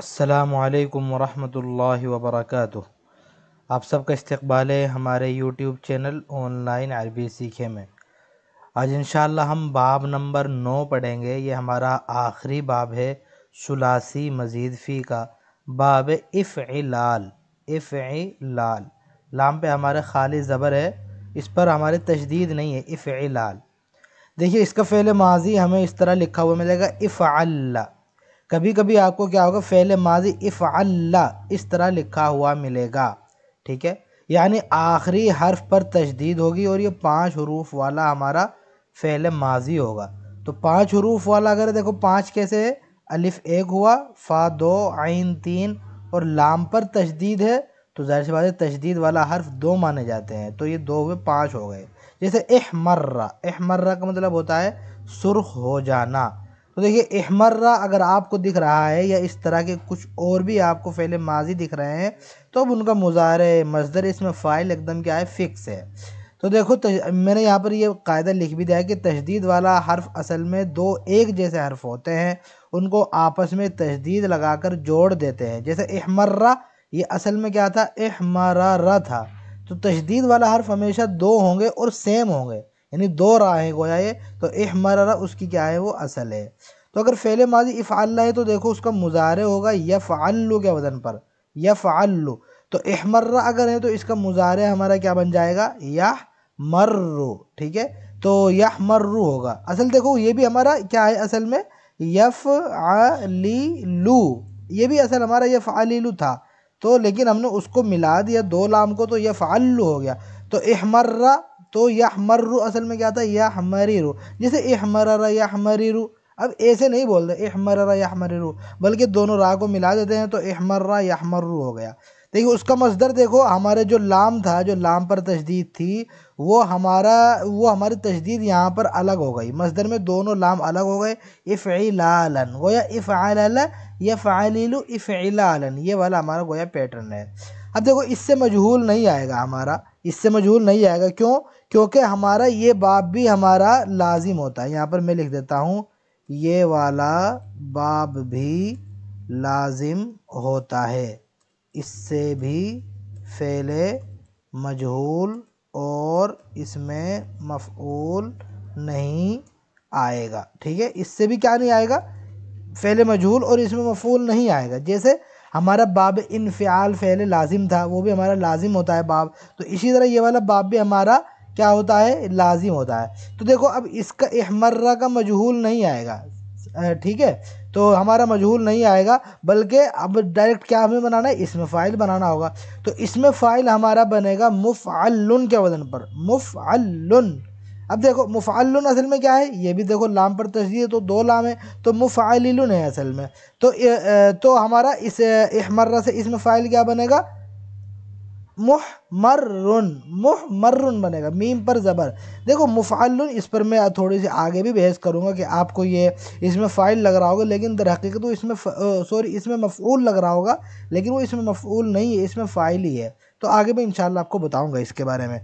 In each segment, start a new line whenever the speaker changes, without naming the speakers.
असलकम वरहमल वबरक आप सबका इस्तबाल है हमारे यूट्यूब चैनल ऑनलाइन अरबी सीखे में आज इन हम बाब नंबर नौ पढ़ेंगे ये हमारा आखिरी बाब है सुलासी मजीद फ़ी का बाब इफ़ लाल इफ़ लाल लाम पे हमारा खाली ज़बर है इस पर हमारे तशदीद नहीं है इफ़ लाल देखिए इसका फ़ैल माजी हमें इस तरह लिखा हुआ मिलेगा इफ़ अल्ला कभी कभी आपको क्या होगा फ़ैल माजी इफ़ अल्ला इस तरह लिखा हुआ मिलेगा ठीक है यानी आखिरी हर्फ पर तशदीद होगी और ये पाँच हरूफ वाला हमारा फ़ैल माजी होगा तो पाँच हरूफ वाला अगर देखो पाँच कैसे है अलिफ़ एक हुआ फ़ा दो आइन तीन और लाम पर तशदीद है तो ज़ाहिर सी बात है तशदीद वाला हर्फ दो माने जाते हैं तो ये दो हुए पाँच हो गए जैसे एहमर्रा एहमर्रा का मतलब होता है सुर्ख हो जाना तो देखिए एहमर्रा अगर आपको दिख रहा है या इस तरह के कुछ और भी आपको फैले माजी दिख रहे हैं तो अब उनका मुजार मजदर इसमें फ़ाइल एकदम क्या है फ़िक्स है तो देखो तज, मैंने यहाँ पर यह कायदा लिख भी दिया है कि तशदीद वाला हर्फ असल में दो एक जैसे हर्फ होते हैं उनको आपस में तशदीद लगाकर जोड़ देते हैं जैसे एहमर्रा ये असल में क्या था एहमरा था तो तशदीद वाला हर्फ हमेशा दो होंगे और सेम होंगे यानी दो रहा है गोया ये तो एह मररा उसकी क्या है वो असल है तो अगर फेले माजी इफ़ाल्ला है तो देखो उसका मुजाहरे होगा यफ़ाल्लु के वजन पर यफ़ाल्लु तो एहमर्रा अगर है तो इसका मुजाहरे हमारा क्या बन जाएगा यह मर्रू ठीक है तो यह मर्रू होगा असल देखो ये भी हमारा क्या है असल में यफ़ लू ये भी असल हमारा यफ़ लू था तो लेकिन हमने उसको मिला दिया दो लाम को तो यफ़ हो गया तो एहमर्रा तो यह मर्रू असल में क्या था यह रू जैसे एह या यह रू अब ऐसे नहीं बोलते रहे एह या यह रू बल्कि दोनों राह को मिला देते हैं तो एह मर्रा या मर्रू हो गया देखिए उसका मजदर देखो हमारे जो लाम था जो लाम पर तशदीद थी वो हमारा वो हमारी तशदीद यहाँ पर अलग हो गई मजदर में दोनों लाम अलग हो गए इफ़लालन गोया इफ़ल या इफ़ लालन ये वाला हमारा गोया पैटर्न है अब देखो इससे मजहूल नहीं आएगा हमारा इससे मजहूल नहीं आएगा क्यों क्योंकि हमारा ये बाप भी हमारा लाजिम होता है यहाँ पर मैं लिख देता हूँ ये वाला बाप भी लाजिम होता है इससे भी फ़ैले मजहूल और इसमें मफूल नहीं आएगा ठीक है इससे भी क्या नहीं आएगा फैले मजहूल और इसमें मफूल नहीं आएगा जैसे हमारा बाब फ़्याल फ़ैल लाजिम था वो भी हमारा लाजिम होता है बाब तो इसी तरह ये वाला बाब भी हमारा क्या होता है लाजिम होता है तो देखो अब इसका अहमर्रा का मजहूल नहीं आएगा ठीक है तो हमारा मजहूल नहीं आएगा बल्कि अब डायरेक्ट क्या हमें बनाना है इसमें फ़ाइल बनाना होगा तो इसमें फ़ाइल हमारा बनेगा मुफ़अल के वजन पर मुफ़अल अब देखो मुफ़ाल असल में क्या है ये भी देखो लाम पर तशदी है तो दो लाम है तो मुफ़ाल है असल में तो तो हमारा इस अहमर्रा से इसमें फ़ाइल क्या बनेगा मुहमर्रुन मुहमर्रुन बनेगा मीम पर ज़बर देखो मुफ़ालुन इस पर मैं थोड़ी सी आगे भी बहस करूँगा कि आपको ये इसमें फ़ाइल लग रहा होगा लेकिन दर हकीकत तो इसमें सॉरी इसमें मफ़ूल लग रहा होगा लेकिन वो इसमें मफ़ूल नहीं है इसमें फ़ाइल ही है तो आगे मैं इन आपको बताऊँगा इसके बारे में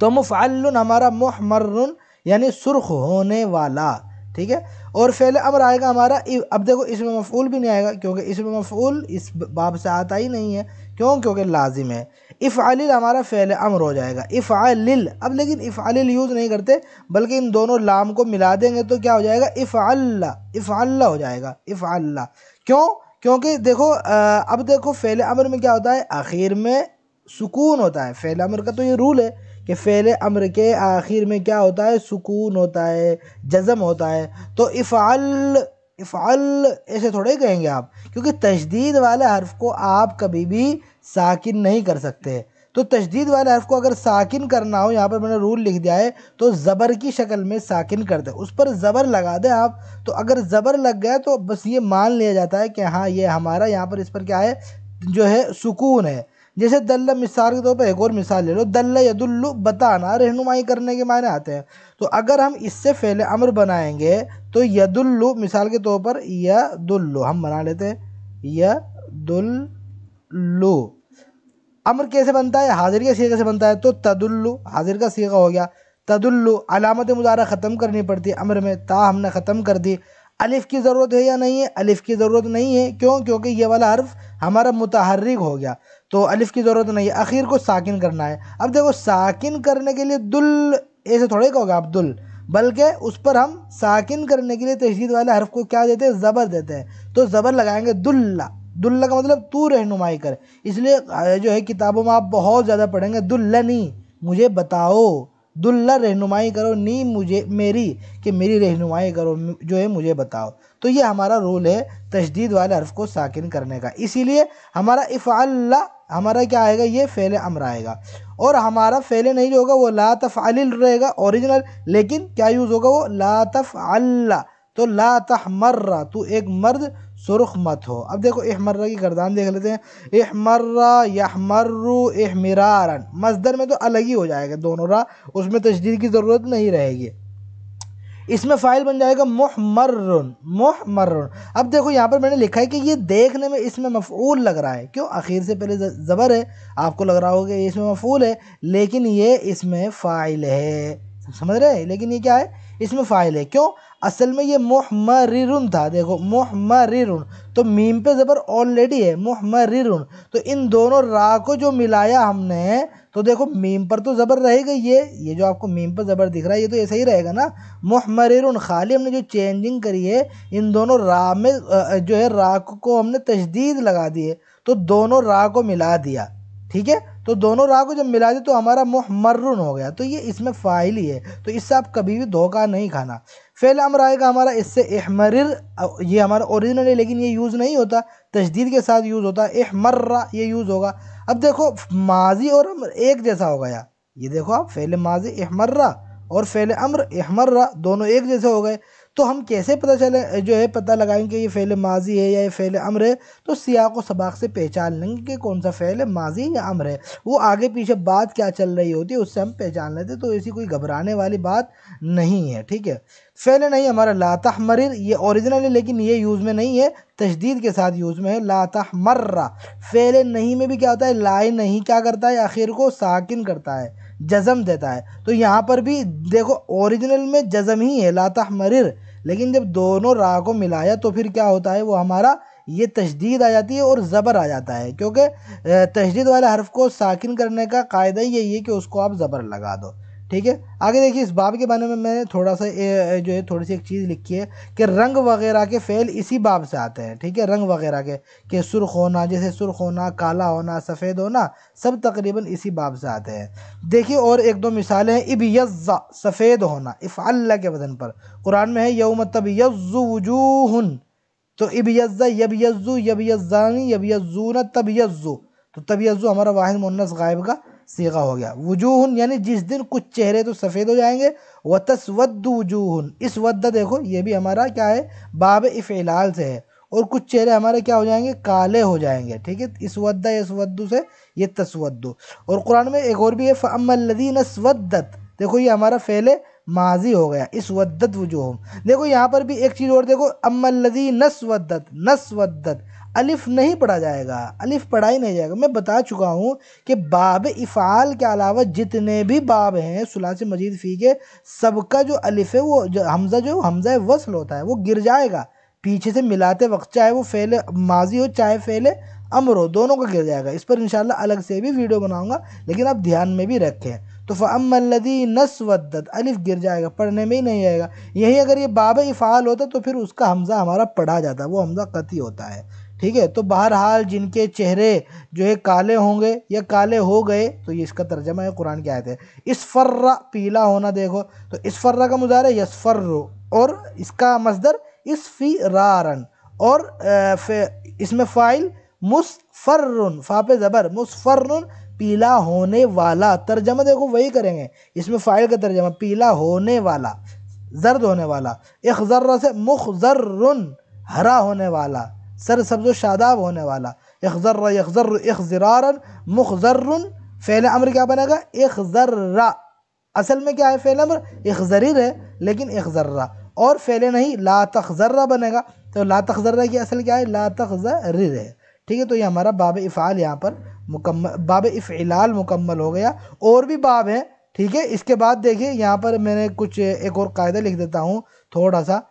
तो मुफ़ालुन हमारा मुहमर्रुन यानी सुर्ख होने वाला ठीक है और फेल अमर आएगा हमारा अब देखो इसमें मफूल भी नहीं आएगा क्योंकि इसमें मफूल इस बाब से आता ही नहीं है क्यों क्योंकि लाजिम है इफ़ आलिल हमारा फ़ैल अमर हो जाएगा इफ़ आलिल अब लेकिन इफ़ आलिल यूज़ नहीं करते बल्कि इन दोनों लाम को मिला देंगे तो क्या हो जाएगा इफ़ अल्लाह इफ़ हो जाएगा इफ़ क्यों क्योंकि देखो अब देखो फ़ैल अमर में क्या होता है आखिर में सुकून होता है फ़ैल अमर का तो ये रूल है कि फ़ेल अमर के आखिर में क्या होता है सुकून होता है जज़म होता है तो इफ़ाल इफ़ाल ऐसे थोड़े ही कहेंगे आप क्योंकि तशदीद वाले हर्फ को आप कभी भी साकिन नहीं कर सकते तो तशदीद वाले हर्फ को अगर साकिन करना हो यहाँ पर मैंने रूल लिख दिया है तो ज़बर की शक्ल में साकिन कर दें उस पर ज़बर लगा दें आप तो अगर ज़बर लग गया तो बस ये मान लिया जाता है कि हाँ ये हमारा यहाँ पर इस पर क्या है जो है सुकून है जैसे दल्ल मिसाल के तौर पर एक और मिसाल ले लो दल्ल यदुल्लु बताना रहनुमाई करने के मायने आते हैं तो अगर हम इससे पहले अमर बनाएंगे तो यदुल्लु मिसाल के तौर पर यदुल्लु हम बना लेते हैं यदुल्लु अमर कैसे बनता है हाजिर के सीगे से बनता है तो तदुल्लु हाजिर का सीगा हो गया तदुल्लु अलामत मुजारा ख़त्म करनी पड़ती है अमर में ता हमने ख़त्म कर दी अलिफ़ की ज़रूरत है या नहीं है अलिफ़ की ज़रूरत नहीं है क्यों क्योंकि ये वाला हर्फ हमारा मुतहरक हो गया तो अलिफ़ की ज़रूरत नहीं है आखिर को साकिन करना है अब देखो साकिन करने के लिए दुल ऐसे थोड़े कहोगे आप दुल बल्कि उस पर हम साकिन करने के लिए तशदीद वाले हर्फ को क्या देते हैं ज़बर देते हैं तो ज़बर लगाएंगे दुल्ला दुल्ला का मतलब तू रहनुमाई कर इसलिए जो है किताबों में आप बहुत ज़्यादा पढ़ेंगे दुल्ला नी मुझे बताओ दुल्ला रहनुमाई करो नी मुझे मेरी कि मेरी रहनुमाई करो जो है मुझे बताओ तो ये हमारा रोल है तशदीद वाले हर्फ को साकिन करने का इसीलिए हमारा इफ़ाल्ला हमारा क्या आएगा ये फ़ैल अमर आएगा और हमारा फ़ैल नहीं जो होगा वो लातफ़ अल रहेगा ओरिजिनल लेकिन क्या यूज़ होगा वो लातफ़ अल्ला तो लातह मर्रा तो एक मर्द सुरख मत हो अब देखो एहमर्रा की गर्दान देख लेते हैं एहमर्रा एह मिरारन मजदर में तो अलग ही हो जाएगा दोनों रा उसमें तशदीर की ज़रूरत नहीं रहेगी इसमें फ़ाइल बन जाएगा मोहमर्रन मोहमर्रन अब देखो यहाँ पर मैंने लिखा है कि ये देखने में इसमें मफूल लग रहा है क्यों आखिर से पहले ज़बर है आपको लग रहा होगा इसमें मफूल है लेकिन ये इसमें फ़ाइल है समझ रहे हैं लेकिन ये क्या है इसमें फ़ाइल है क्यों असल में ये मोह था देखो मोह तो मीम पे ज़बर ऑलरेडी है मोह तो इन दोनों रा को जो मिलाया हमने तो देखो मीम पर तो ज़बर रहेगा ये ये जो आपको मीम पर ज़बर दिख रहा है ये तो ऐसा ही रहेगा ना मोह खाली हमने जो चेंजिंग करी है इन दोनों रा में जो है राग को हमने तशदीद लगा दी है तो दोनों रा को मिला दिया ठीक है तो दोनों राह को जब मिला दे तो हमारा मोहमर्रन हो गया तो ये इसमें फ़ाइल ही है तो इससे आप कभी भी धोखा नहीं खाना फ़ेल अमर आएगा हमारा इससे एहमर ये हमारा ओरिजिनल है लेकिन ये यूज़ नहीं होता तशदीद के साथ यूज़ होता है एहमर्रा ये यूज़ होगा अब देखो माजी और अमर एक जैसा हो गया ये देखो आप फ़ेल माजी एहमर्रा और फ़ेल अमर एहमर्रा दोनों एक जैसे हो गए तो हम कैसे पता चले जो है पता लगाएंगे कि ये फैल माजी है या ये फैल अम्र है तो सियाक व सबाक से पहचान लेंगे कि कौन सा फैल माजी या अम्र है वो आगे पीछे बात क्या चल रही होती है उससे हम पहचान लेते तो ऐसी कोई घबराने वाली बात नहीं है ठीक है फैल नहीं हमारा लाता मर ये औरिजिनल है लेकिन ये यूज़ में नहीं है तशदीद के साथ यूज़ में है लाता मर्रा फैल नहीं में भी क्या होता है लाए नहीं क्या करता है आखिर को साकिन करता है जज़म देता है तो यहाँ पर भी देखो ओरिजिनल में जज़म ही है लाता मरिर लेकिन जब दोनों रा को मिलाया तो फिर क्या होता है वो हमारा ये तशदीद आ जाती है और ज़बर आ जाता है क्योंकि तशदीद वाले हर्फ को साकिन करने का कायदा यही है कि उसको आप ज़बर लगा दो ठीक है आगे देखिए इस बाब के बारे में मैंने थोड़ा सा जो है थोड़ी सी एक चीज़ लिखी है कि रंग वगैरह के फ़ेल इसी बाब से आते हैं ठीक है रंग वगैरह के कि सुर्ख होना जैसे सुर्ख होना काला होना सफ़ेद होना सब तकरीबन इसी बाब से आते हैं देखिए और एक दो मिसालें हैं यज्जा सफ़ेद होना इफ़ाल्ला के वजन पर कुरान में है यौम तबयज़ु वजूहन तो यब इबयज़ा यबयज़ु यबयज़ानी तब यज्जु तो तबयज़ु हमारा वाहिद मुन्नस गायब का सीगा हो गया वजूहन यानी जिस दिन कुछ चेहरे तो सफ़ेद हो जाएंगे व तस्वद वजूहन इस वद देखो ये भी हमारा क्या है बाब इफ़लाल से है और कुछ चेहरे हमारे क्या हो जाएंगे काले हो जाएंगे ठीक है इस वद्दा इस वद्दु से ये तस्वद्दू और कुरान में एक और भी है फ़मल्लदीन स्वदत देखो ये हमारा फैले माजी हो गया इस वद्दत वजूह देखो यहाँ पर भी एक चीज़ और देखो अमल्लदी नस्वदत नस्वदत अलिफ नहीं पढ़ा जाएगा अलिफ पढ़ा ही नहीं जाएगा मैं बता चुका हूँ कि बाब इफ़ाल के अलावा जितने भी बाब हैं सुलास मजीद फ़ी के सबका जो अलिफ है वो जो हमज़ा जो हमज़ा वसल होता है वो गिर जाएगा पीछे से मिलाते वक्त चाहे वो फेल माजी हो चाहे फेल अमर हो दोनों का गिर जाएगा इस पर इन अलग से भी वीडियो बनाऊँगा लेकिन आप ध्यान में भी रखें तो फ़मदी नस्वदत अलिफ गिर जाएगा पढ़ने में ही नहीं आएगा यही अगर ये बाब इफ़ाल होता तो फिर उसका हमज़ा हमारा पढ़ा जाता वो हमज़ा कती होता है ठीक है तो बहरहाल जिनके चेहरे जो है काले होंगे या काले हो गए तो ये इसका तर्जमा है कुरान की आयत है फर्रा पीला होना देखो तो इसफर्रा का यस यसफर और इसका मजदर इस इसफिरारन और इसमें फ़ाइल मुसफर्रन फ़ा ज़बर मुसफर्रन पीला होने वाला तर्जमा देखो वही करेंगे इसमें फ़ाइल का तर्जमा पीला होने वाला जर्द होने वाला एक जर्र से मुखजर्रन हरा होने वाला सर सब्ज़ शादाब होने वाला यखज़र यखज़र यखज़रार मुखज़र फ़ैल अमर क्या बनेगा यखज़र्रा असल में क्या है फ़ैल अमर यखज़रीर है लेकिन यखज़र्रा और फ़ैल नहीं ला तखज़र्रा बनेगा तो ला तखज़र्रा की असल क्या है ला तखज़रीर है ठीक है तो ये हमारा बाब इफ़ाल यहाँ पर मुकम्मल बाब इफ़लाल मुकम्मल हो गया और भी बाब हैं ठीक है इसके बाद देखिए यहाँ पर मैंने कुछ एक और कायदा लिख देता हूँ थोड़ा सा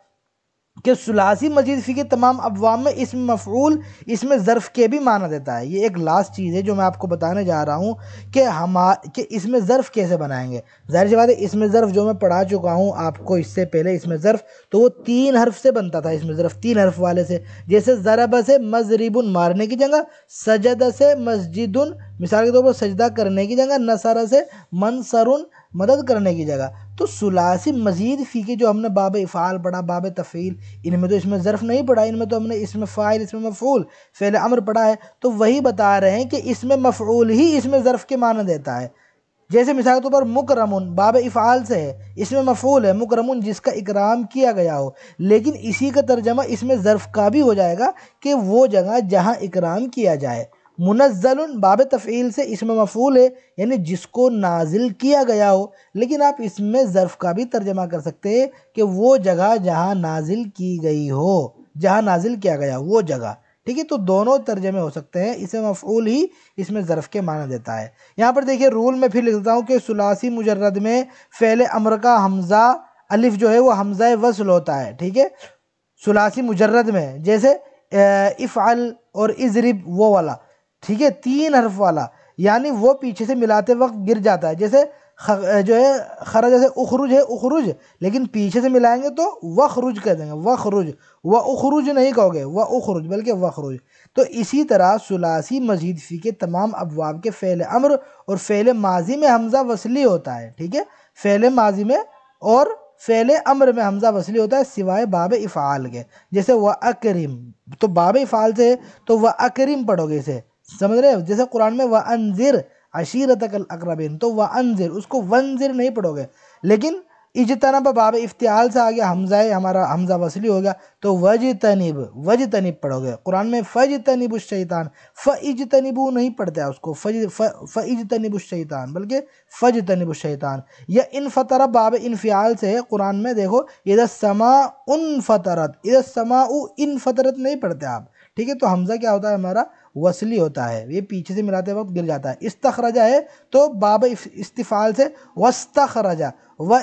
कि सुलासी मजीद फ़ी के तमाम अवाम में इस मफूल इसमें ज़र्फ़ के भी माना देता है ये एक लास्ट चीज़ है जो मैं आपको बताने जा रहा हूँ कि हम कि इसमें ज़र्फ़ कैसे बनाएंगे ज़ाहिर सी बात है इसमें ज़र्फ़ जो मैं पढ़ा चुका हूँ आपको इससे पहले इसमें ज़र्फ़ तो वो तीन हर्फ से बनता था इसमें ज़र्फ़ तीन हर्फ वाले से जैसे ज़रब से मजरिबन मारने की जगह सजद से मस्जिद मिसाल के तौर पर सजदा करने की जगह नसर से मनसरुन मदद करने की जगह तो सुलासी मज़ीद फ़ी की जो हमने बाब इफ़ाल पढ़ा बाब तफ़ील इनमें तो इसमें ज़र्फ़ नहीं पढ़ा इनमें तो हमने इसमें फ़ाइल इसमें मफूल फ़ैल अमर पढ़ा है तो वही बता रहे हैं कि इसमें मफूल ही इसमें ज़र्फ़ के माना देता है जैसे मिसाल के तौर पर मुकरमन बाब इफ़ाल से है इसमें मफूल है मुकरमन जिसका इकराम किया गया हो लेकिन इसी का तर्जमा इसमें ज़र्फ़ का भी हो जाएगा कि वो जगह जहाँ इकराम किया जाए मुनज़ल बाब तफ़ील से इसमें मफूल है यानी जिसको नाजिल किया गया हो लेकिन आप इसमें ज़र्फ़ का भी तर्जमा कर सकते हैं कि वो जगह जहाँ नाजिल की गई हो जहाँ नाजिल किया गया वो जगह ठीक है तो दोनों तर्जमे हो सकते हैं इसे मफूल ही इसमें ज़र्फ़ के माना देता है यहाँ पर देखिए रूल में फिर लिखता हूँ कि सलासी मुजरद में फ़ैल अमर का हमज़ा अलिफ जो है वो हमज़ा वसल होता है ठीक है सलासी मुजरद में जैसे इफ़ल और इजरब वो वाला ठीक है तीन हर्फ वाला यानी वो पीछे से मिलाते वक्त गिर जाता है जैसे जो है खरा जैसे उखरुज है उखरुज लेकिन पीछे से मिलाएंगे तो वखरुज कह देंगे वखरुज व उखरुज नहीं कहोगे व उखरुज बल्कि वखरुज तो इसी तरह सुलासी मजीद फ़ी के तमाम अबवाब के फ़ैल अम्र और फ़ैल माजी में हमज़ा वसली होता है ठीक है फ़ैल माजी में और फ़ैल अम्र में हमज़ा वसली होता है सिवाय बाब इफ़ाल के जैसे व अकरिम तो बाब इफ़ाल से तो व अकरिम पढ़ोगे इसे समझ रहे हो जैसे कुरान में व अनजिर अशीरत अकल अकरबिन तो व अनजिर उसको वनजिर नहीं पढ़ोगे लेकिन तनब बाब इफ्तियाल से आ गया हमजा हमारा हमजा वसली हो गया तो वज तनिब वज तनिब पढ़ोगे कुरान में फज तनिब शैतान फ इज तनिबू नहीं पढ़ते उसको फज फ इज तनिब शैतान बल्कि फज तनिब शैतान या इन फतरब बाब इनफियाल से कुरान में देखो इधर समा उन फतरत इधर समा उन फतरत नहीं पढ़ते आप ठीक है तो हमजा क्या होता है हमारा वसली होता है ये पीछे से मिलाते वक्त गिर जाता है इस्तखराजा है तो बाब इस्तिफ़ाल से वस्तखराजा व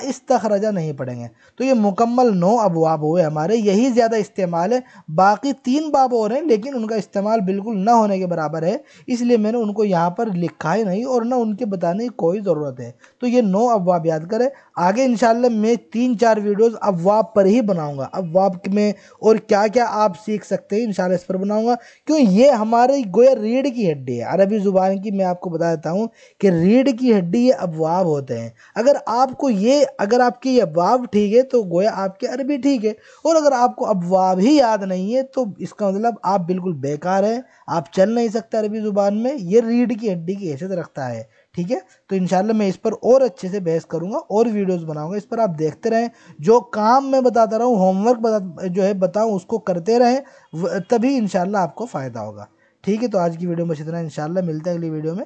रजा नहीं पढ़ेंगे तो ये मुकम्मल नौ अबवाब हुए हमारे यही ज़्यादा इस्तेमाल है बाकी तीन बाब और हैं लेकिन उनका इस्तेमाल बिल्कुल ना होने के बराबर है इसलिए मैंने उनको यहाँ पर लिखा ही नहीं और ना उनके बताने की कोई ज़रूरत है तो ये नौ अबवाब याद करें आगे इन मैं तीन चार वीडियोज़ अबवाब पर ही बनाऊँगा अबवाब में और क्या क्या आप सीख सकते हैं इन इस पर बनाऊँगा क्यों ये हमारे गोया रीढ़ की हड्डी है अरबी ज़ुबान की मैं आपको बता देता हूँ कि रीढ़ की हड्डी ये अबवाब होते हैं अगर आपको ये अगर आपकी अबवाब ठीक है तो गोया आपकी अरबी ठीक है और अगर आपको अबवाब ही याद नहीं है तो इसका मतलब आप बिल्कुल बेकार हैं आप चल नहीं सकते अरबी ज़ुबान में ये रीढ़ की हड्डी की हैसियत रखता है ठीक है तो इन मैं इस पर और अच्छे से बहस करूँगा और वीडियोज़ बनाऊँगा इस पर आप देखते रहें जो काम मैं बताता रहूँ होमवर्क बता जो है बताऊँ उसको करते रहें तभी इन आपको फ़ायदा होगा ठीक है तो आज की वीडियो में इतना इन मिलते हैं अगली वीडियो में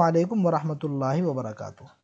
वालकम वरहमल वर्का